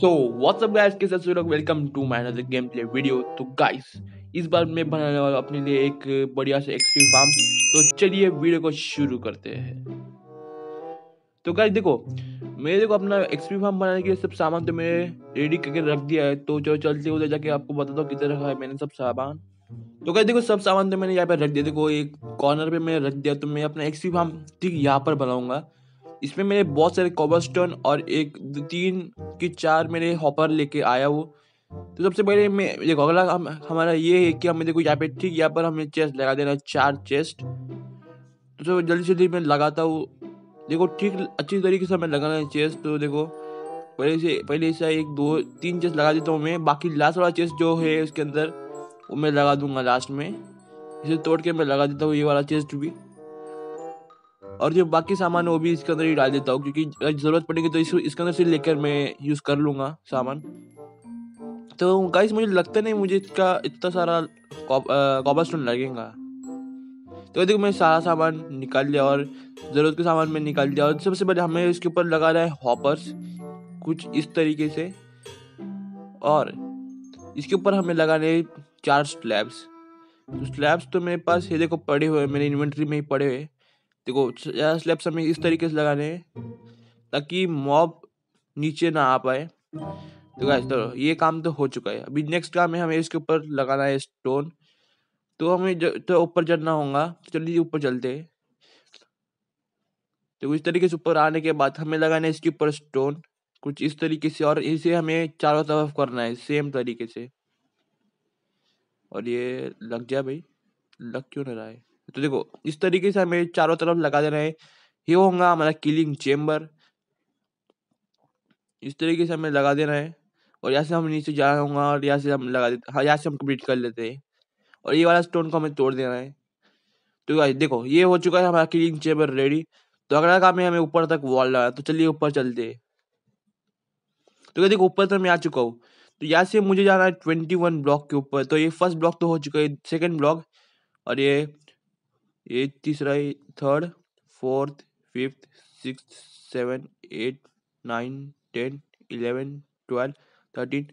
so what's up guys के साथ welcome to my another game play video तो guys इस बार मैं बनाने वाला अपने लिए एक बढ़िया सा एक्सपी फार्म तो चलिए वीडियो को शुरू करते हैं तो गाइस देखो मेरे को अपना एक्सपी फार्म बनाने के लिए सब सामान तो मैंने रेडी करके रख दिया है तो चलो चलते उधर जाके आपको बता दो कितने रखा है मैंने सब सामान तो कहते देखो सब सामान तो मैंने यहाँ पर रख दिया देखो एक कॉर्नर पे मैंने रख दिया तो मैं अपना एक्सपी फार्म ठीक यहाँ पर बनाऊंगा इसमें मेरे बहुत सारे कॉबर स्टोन और एक तीन की चार मेरे हॉपर लेके आया वो तो सबसे पहले मैं देखो अगला हम हमारा ये है कि हमें देखो यहाँ पे ठीक यहाँ पर हमें चेस्ट लगा देना चार चेस्ट तो सब जल्दी से जल्दी मैं लगाता हूँ देखो ठीक अच्छी तरीके से हमें लगाना है चेस्ट तो देखो पहले से पहले से एक दो तीन चेस्ट लगा देता हूँ मैं बाकी लास्ट वाला चेस्ट जो है उसके अंदर वो मैं लगा दूंगा लास्ट में इसे तोड़ के मैं लगा देता हूँ ये वाला चेस्ट भी और जो बाकी सामान है वो भी इसके अंदर ही डाल देता हूँ क्योंकि ज़रूरत पड़ेगी तो इस इसके अंदर से लेकर मैं यूज़ कर लूँगा सामान तो गाइस मुझे लगता नहीं मुझे इसका इतना सारा कॉपर स्टोन लगेगा तो देखो मैं सारा सामान निकाल लिया और ज़रूरत के सामान में निकाल दिया और सबसे पहले हमें इसके ऊपर लगा रहा है हॉपर्स कुछ इस तरीके से और इसके ऊपर हमें लगा रहे चार स्लैब्स तो स्लैब्स तो मेरे पास ये देखो पड़े हुए मेरे इन्वेंट्री में ही पड़े हुए देखो यार स्लैब्स हमें इस तरीके से लगाने हैं ताकि मॉब नीचे ना आ पाए तो गाइस तो ये काम तो हो चुका है अभी नेक्स्ट काम है हमें इसके ऊपर लगाना है स्टोन तो हमें तो ऊपर चढ़ना होगा तो चलिए ऊपर चलते हैं तो इस तरीके से ऊपर आने के बाद हमें लगाना है इसके ऊपर स्टोन कुछ इस तरीके से और इसे हमें चारों तरफ करना है सेम तरीके से और ये लग जाए भाई लग क्यों ना रहा है तो देखो इस तरीके से हमें चारों तरफ लगा देना है ये होगा हमारा किलिंग चेम्बर इस तरीके से हमें लगा देना है और यहाँ से हम नीचे जा होगा और यहाँ से हम लगा देते हाँ यहाँ से हम कम्प्लीट कर लेते हैं और ये वाला स्टोन को हमें तोड़ देना है तो देखो ये हो चुका है हमारा किलिंग चेम्बर रेडी तो अगला काम है हमें ऊपर तक वॉल लगाना तो चलिए ऊपर चलते तो क्या देखो ऊपर तक मैं आ चुका हूँ तो यहाँ से मुझे जाना है ट्वेंटी वन ब्लॉक के ऊपर तो ये फर्स्ट ब्लॉक तो हो चुका है सेकेंड ब्लॉक और ये ये तीसरा third fourth fifth six seven eight nine ten eleven twelve thirteen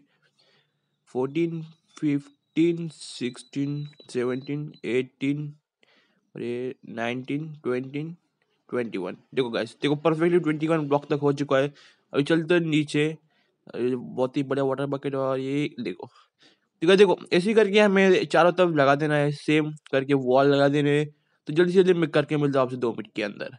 fourteen fifteen sixteen seventeen eighteen और ये नाइनटीन ट्वेंटीन ट्वेंटी वन देखो गाइस देखो परफेक्टली ट्वेंटी वन ब्लॉक तक हो चुका है अभी चलते हैं नीचे बहुत ही बड़ा वाटर बकेट और ये देखो ठीक है देखो ऐसे करके हमें चारों तरफ लगा देना है सेम करके वॉल लगा देने तो जल्दी से जल्दी मैं करके मिलता आपसे दो मिनट के अंदर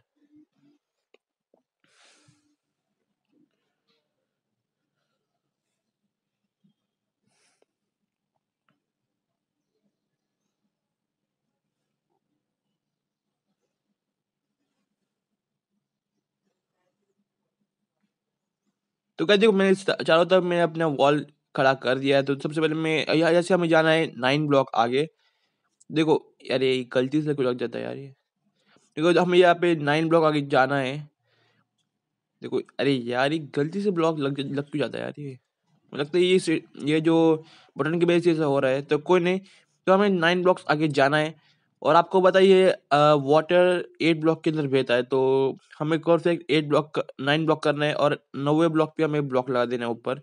तो कहते देखो मैंने चारों तरफ मैंने अपना वॉल खड़ा कर दिया है तो सबसे पहले मैं यहाँ जैसे हमें जाना है नाइन ब्लॉक आगे देखो अरे गलती से लग जाता है यार ये देखो हमें यहाँ पे नाइन ब्लॉक आगे जाना है देखो अरे यार ये गलती से ब्लॉक लग लग क्यों जाता है यार ये मुझे लगता है ये ये जो बटन की वजह से ऐसा हो रहा है तो कोई नहीं तो हमें नाइन ब्लॉक्स आगे जाना है और आपको बताइए वाटर एट ब्लॉक के अंदर भेजता है तो हमें कौन से एट ब्लॉक नाइन ब्लॉक करना है और नवे ब्लॉक पे हमें ब्लॉक लगा देना है ऊपर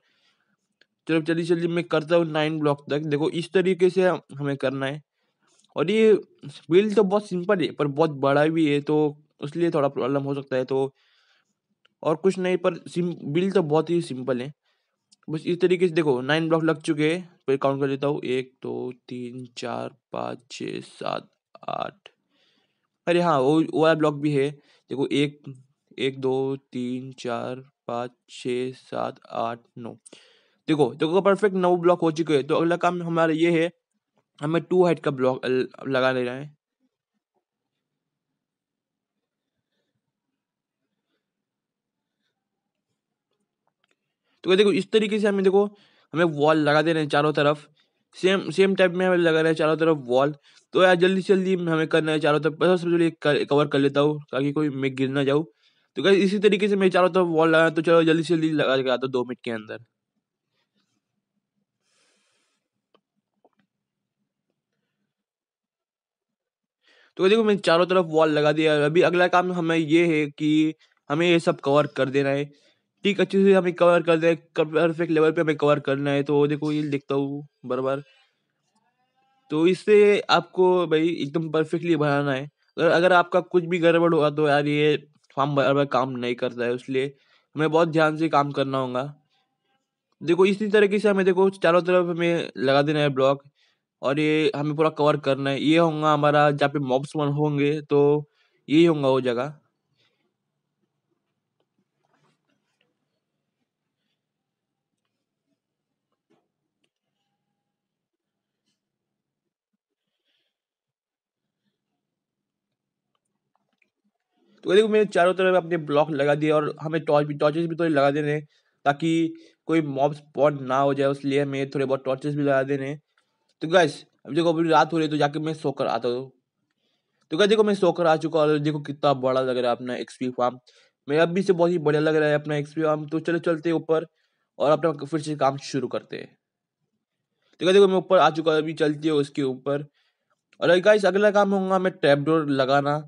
चलो चलिए चलिए मैं करता हूँ नाइन ब्लॉक तक देखो इस तरीके से हमें करना है और ये बिल तो बहुत सिंपल है पर बहुत बड़ा भी है तो उसलिए थोड़ा प्रॉब्लम हो सकता है तो और कुछ नहीं पर सिम बिल तो बहुत ही सिंपल है बस इस तरीके से देखो नाइन ब्लॉक लग चुके हैं फिर तो काउंट कर लेता हूँ एक दो तीन चार पाँच छः सात आठ अरे हाँ वो वाला ब्लॉक भी है देखो एक एक दो तीन चार पाँच छः सात आठ नौ देखो देखो परफेक्ट नौ ब्लॉक हो चुके हैं तो अगला काम हमारा ये है हमें टू हाइट का ब्लॉक लगा ले रहे है तो देखो इस तरीके से हमें देखो हमें वॉल लगा रहे हैं चारों तरफ सेम सेम टाइप में हमें लगा रहे हैं चारों तरफ वॉल तो यार जल्दी से जल्दी हमें करना है चारों तरफ बस सबसे पहले कवर कर लेता हूँ ताकि कोई मैं गिर ना जाऊँ तो इसी तरीके से मैं चारों तरफ वॉल लगा तो चलो जल्दी से जल्दी लगा के आता हूँ दो मिनट के अंदर तो देखो मैंने चारों तरफ वॉल लगा दिया अभी अगला काम हमें ये है कि हमें ये सब कवर कर देना है ठीक अच्छे से हमें कवर कर दे परफेक्ट लेवल पे हमें कवर करना है तो देखो ये लिखता हूँ बार बार तो इससे आपको भाई एकदम परफेक्टली बनाना है अगर अगर आपका कुछ भी गड़बड़ होगा तो यार ये फॉर्म बराबर काम नहीं करता है इसलिए हमें बहुत ध्यान से काम करना होगा देखो इसी तरीके से हमें देखो चारों तरफ हमें लगा देना है ब्लॉक और ये हमें पूरा कवर करना है ये होगा हमारा जहाँ पे मॉब्स वन होंगे तो यही होगा वो जगह तो देखो मैंने चारों तरफ अपने ब्लॉक लगा दिए और हमें टॉर्च भी टॉर्चेस भी थोड़े लगा देने ताकि कोई मॉब स्पॉट ना हो जाए उस लिए हमें थोड़े बहुत टॉर्चेस भी लगा देने तो गैस अब देखो अभी रात हो रही तो जाके मैं सोकर आता हूँ तो क्या देखो मैं सोकर आ चुका और देखो कितना बड़ा लग रहा है अपना एक्सपी फार्म मेरा अभी से बहुत ही बढ़िया लग रहा है अपना एक्सपी फार्म तो चलो चलते ऊपर और अपना फिर से काम शुरू करते हैं तो क्या देखो मैं ऊपर आ चुका अभी चलती हूँ उसके ऊपर और गाइस अगला काम होगा मैं टैप डोर लगाना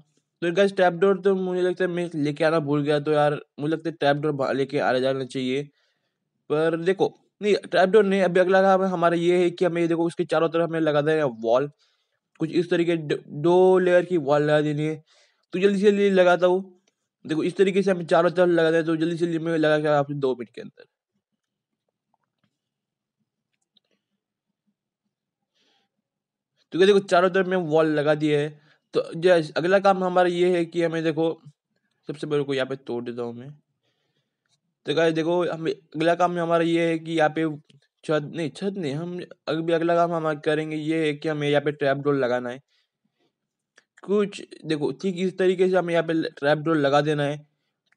तो गाइस टैप डोर तो मुझे लगता है मैं लेके आना भूल गया तो यार मुझे लगता है टैप डोर लेके आ जाना चाहिए पर देखो नहीं ट्रैप डोर तो नहीं अभी अगला काम हमारा ये है कि हमें देखो उसके चारों तरफ हमें लगा देना वॉल कुछ इस तरीके दो लेयर की वॉल लगा देनी है तो जल्दी से जल्दी लगाता हूँ देखो इस तरीके से हमें चारों तरफ लगा दें तो जल्दी से जल्दी मैं लगा के आपसे दो मिनट के अंदर तो देखो चारों तरफ में वॉल लगा दिए है तो जैसे अगला काम हमारा ये है कि हमें देखो सबसे पहले को यहाँ पे तोड़ देता हूँ मैं तो गाइस देखो हम अगला काम हमारा ये है कि यहाँ पे छत नहीं छत नहीं हम अभी अगला काम हम करेंगे ये है कि हमें यहाँ पे ट्रैप डोर लगाना है कुछ देखो ठीक इस तरीके से हमें यहाँ पे ट्रैप डोर लगा देना है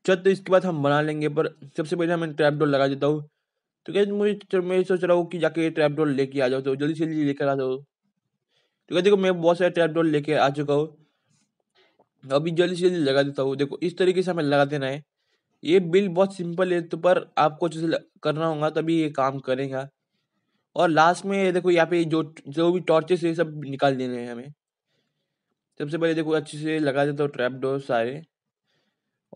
छत तो इसके बाद हम बना लेंगे पर सबसे पहले मैं ट्रैप डोर लगा देता हूँ तो क्या मुझे मैं सोच रहा हूँ कि जाके ट्रैप डोर लेके आ जाओ तो जल्दी से जल्दी लेकर आ जाओ तो क्या देखो मैं बहुत सारे ट्रैप डोर लेके आ चुका हूँ अभी जल्दी से जल्दी लगा देता हूँ देखो इस तरीके से हमें लगा देना है ये बिल बहुत सिंपल है तो पर आपको जैसे करना होगा तभी ये काम करेगा और लास्ट में ये देखो यहाँ पे जो जो भी टॉर्चेस ये सब निकाल देने हैं हमें सबसे पहले देखो अच्छे से लगा देता हूँ ट्रैप डोर सारे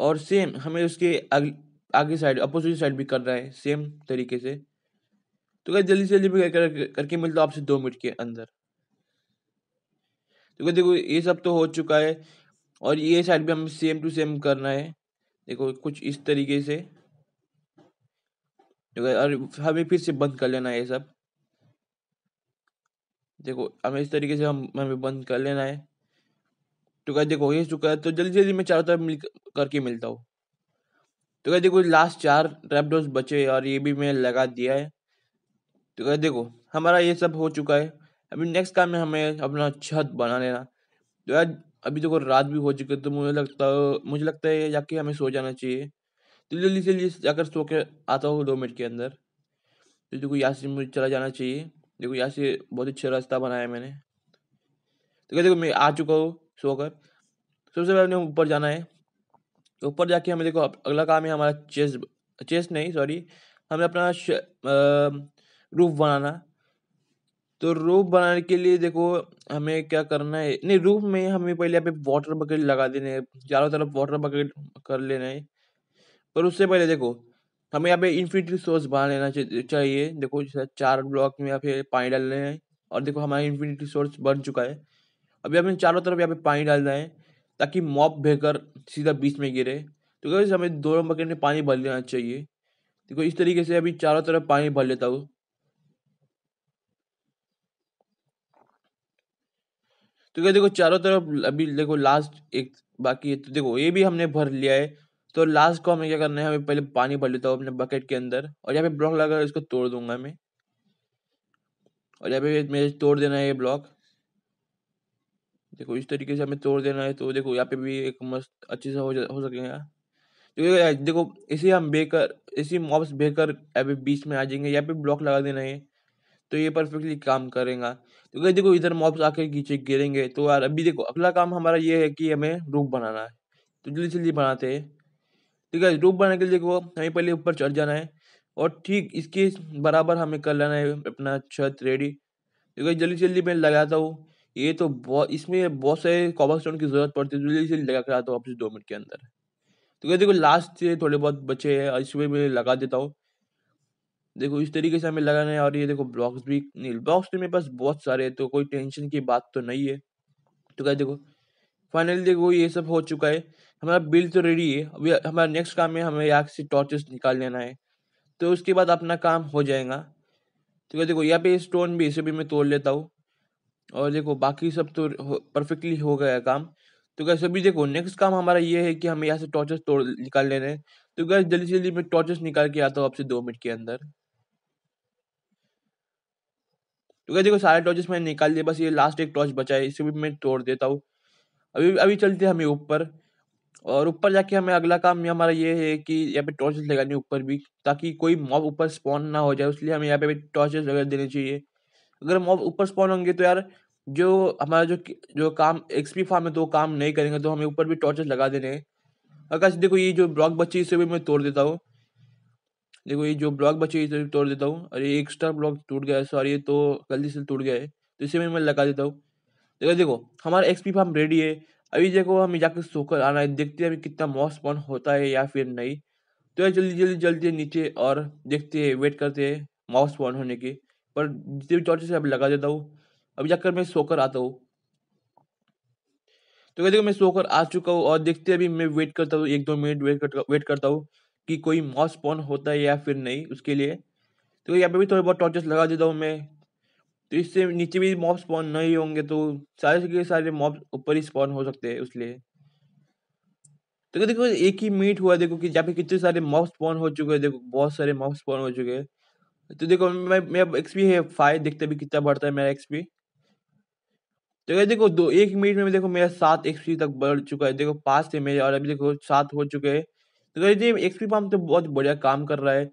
और सेम हमें उसके आग, आगे साइड अपोजिट साइड भी करना है सेम तरीके से तो क्या जल्दी से जल्दी भी कर, कर, करके मिलता हूँ आपसे दो मिनट के अंदर तो क्या देखो ये सब तो हो चुका है और ये साइड भी हमें सेम टू सेम करना है देखो कुछ इस तरीके से और हमें फिर से बंद कर लेना है ये सब देखो हमें इस तरीके से हम हमें बंद कर लेना है तो क्या देखो ये चुका तो है तो जल्दी जल्दी मैं चारों तरफ मिल करके मिलता हूँ तो क्या देखो लास्ट चार ट्रैप बचे और ये भी मैं लगा दिया है तो क्या देखो हमारा ये सब हो चुका है अभी नेक्स्ट काम में हमें अपना छत बना लेना तो यार अभी देखो तो रात भी हो चुकी है तो मुझे लगता मुझे लगता है जाके हमें सो जाना चाहिए तो जल्दी से जल्दी जाकर सो के आता हूँ दो मिनट के अंदर तो देखो यहाँ से मुझे चला जाना चाहिए देखो यहाँ से बहुत अच्छा रास्ता बनाया मैंने तो क्या देखो मैं आ चुका हूँ सोकर सबसे पहले हमें ऊपर जाना है तो ऊपर जाके हमें देखो अगला काम है हमारा चेस चेस नहीं सॉरी हमें अपना रूफ बनाना तो रूफ बनाने के लिए देखो हमें क्या करना है नहीं रूफ में हमें पहले यहाँ पे वाटर बकेट लगा देने हैं चारों तरफ वाटर बकेट कर लेना है पर उससे पहले देखो हमें यहाँ पे इन्फिनिटी सोर्स बना लेना चाहिए देखो चार ब्लॉक में यहाँ पे पानी डालना है और देखो हमारा इन्फिनिटी सोर्स बन चुका है अभी हमें चारों तरफ यहाँ पे पानी डालना है ताकि मॉप बहकर सीधा बीच में गिरे तो कैसे हमें दोनों बकेट में पानी भर लेना चाहिए देखो इस तरीके से अभी चारों तरफ पानी भर लेता हूँ तो क्या देखो चारों तरफ अभी देखो लास्ट एक बाकी है तो देखो ये भी हमने भर लिया है तो लास्ट को हमें क्या करना है हमें पहले पानी भर लेता हूँ अपने बकेट के अंदर और यहाँ पे ब्लॉक लगा इसको तोड़ दूंगा मैं और यहाँ पे मेरे तोड़ देना है ये ब्लॉक देखो इस तरीके से हमें तोड़ देना है तो देखो यहाँ पे भी एक मस्त अच्छे से हो हो सकेगा देखो तो देखो इसे हम बेकर इसी मॉब्स बेकर अभी बीच में आ जाएंगे यहाँ पे ब्लॉक लगा देना है तो ये परफेक्टली काम करेगा तो अगर देखो इधर मॉब्स आके नीचे गिरेंगे तो यार अभी देखो अगला काम हमारा ये है कि हमें रूप बनाना है तो जल्दी जल्दी बनाते हैं ठीक है रूप बनाने के लिए देखो हमें पहले ऊपर चढ़ जाना है और ठीक इसके बराबर हमें कर लेना है अपना छत रेडी ठीक है जल्दी जल्दी मैं लगाता हूँ ये तो बहुत इसमें बहुत सारे कॉपर स्टोन की ज़रूरत पड़ती है तो जल्दी जल्दी लगा कर आता हूँ आपसे दो मिनट के अंदर तो क्या देखो लास्ट से थोड़े बहुत बचे हैं इसमें मैं लगा देता हूँ देखो इस तरीके से हमें लगाना है और ये देखो ब्लॉक्स भी ब्लॉक्स तो मेरे पास बहुत सारे हैं तो कोई टेंशन की बात तो नहीं है तो क्या देखो फाइनली देखो ये सब हो चुका है हमारा बिल तो रेडी है अभी हमारा नेक्स्ट काम है हमें यहाँ से टॉर्चेस निकाल लेना है तो उसके बाद अपना काम हो जाएगा तो क्या देखो यहाँ पे स्टोन भी इसे भी मैं तोड़ लेता हूँ और देखो बाकी सब तो परफेक्टली हो गया काम तो क्या सभी देखो नेक्स्ट काम हमारा ये है कि हमें यहाँ से टॉर्चेस तोड़ निकाल लेने हैं तो क्या जल्दी से जल्दी मैं टॉर्चेस निकाल के आता हूँ आपसे दो मिनट के अंदर तो क्या देखो सारे टॉर्चेस मैंने निकाल दिए बस ये लास्ट एक टॉर्च बचा है इसे भी मैं तोड़ देता हूँ अभी अभी चलते हैं हमें ऊपर और ऊपर जाके हमें अगला काम हमारा ये है कि यहाँ पे टॉर्चेस लगानी ऊपर भी ताकि कोई मॉब ऊपर स्पॉन ना हो जाए इसलिए हमें यहाँ पे टॉर्चेस वगैरह देने चाहिए अगर मॉब ऊपर स्पॉन होंगे तो यार जो हमारा जो जो काम एक्सपी फार्म है तो काम नहीं करेंगे तो हमें ऊपर भी टॉर्चेस लगा देने हैं अगर देखो ये जो ब्लॉक बची इसे भी मैं तोड़ देता हूँ देखो ये जो ब्लॉक बचे इसे तोड़ देता हूँ अरे एक एक्स्ट्रा ब्लॉक टूट गया है सॉरी ये तो गलती से टूट गया है तो इसे मैं लगा देता हूँ देखो देखो हमारा एक्सपी फार्म रेडी है अभी देखो हमें जाकर सोकर आना है देखते हैं अभी कितना मॉस पॉन होता है या फिर नहीं तो यार जल्दी जल्दी जल्दी नीचे और देखते हैं वेट करते हैं मॉस पॉन होने के पर जितने भी टॉर्चेस अभी लगा देता हूँ अभी जाकर मैं सोकर आता हूँ तो कहते मैं सोकर आ चुका हूँ और देखते अभी मैं वेट करता हूँ एक दो मिनट वेट करता हूँ कि कोई मॉस स्पॉन होता है या फिर नहीं उसके लिए तो यहाँ पे भी थोड़े बहुत टॉर्चेस लगा देता हूँ मैं तो इससे नीचे भी मॉब स्पॉन नहीं होंगे तो सारे के सारे मॉब ऊपर ही स्पॉन हो सकते हैं उसलिए तो देखो एक ही मीट हुआ देखो कि यहाँ पे कितने सारे मॉब स्पॉन हो चुके हैं देखो बहुत सारे मॉब स्पॉन हो चुके हैं तो देखो मैं मेरा एक्सपी है फाइव देखते भी कितना बढ़ता है मेरा एक्सपी तो क्या देखो दो एक मिनट में देखो मेरा सात एक्सपी तक बढ़ चुका है देखो पाँच थे मेरे और अभी देखो सात हो चुके हैं तो ये एक्सपी पम्प तो बहुत बढ़िया काम कर रहा है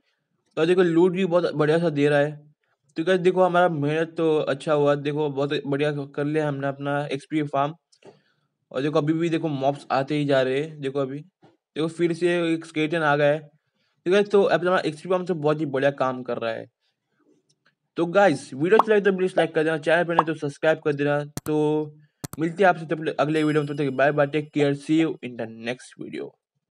तो देखो लूट भी बहुत बढ़िया सा दे रहा है तो क्या देखो हमारा मेहनत तो अच्छा हुआ देखो बहुत बढ़िया कर लिया हमने अपना एक्सपी फार्म और देखो अभी भी देखो मॉप्स आते ही जा रहे हैं देखो अभी देखो फिर से एक स्केटन आ गया तो ठीक है तो अब हमारा एक्सपी पम्प तो बहुत ही बढ़िया काम कर रहा है तो गाइस वीडियो अच्छी लगे तो प्लीज लाइक कर देना चैनल पर नहीं तो सब्सक्राइब कर देना तो मिलती है आपसे तब अगले वीडियो में तो bye bye take care see you in the next video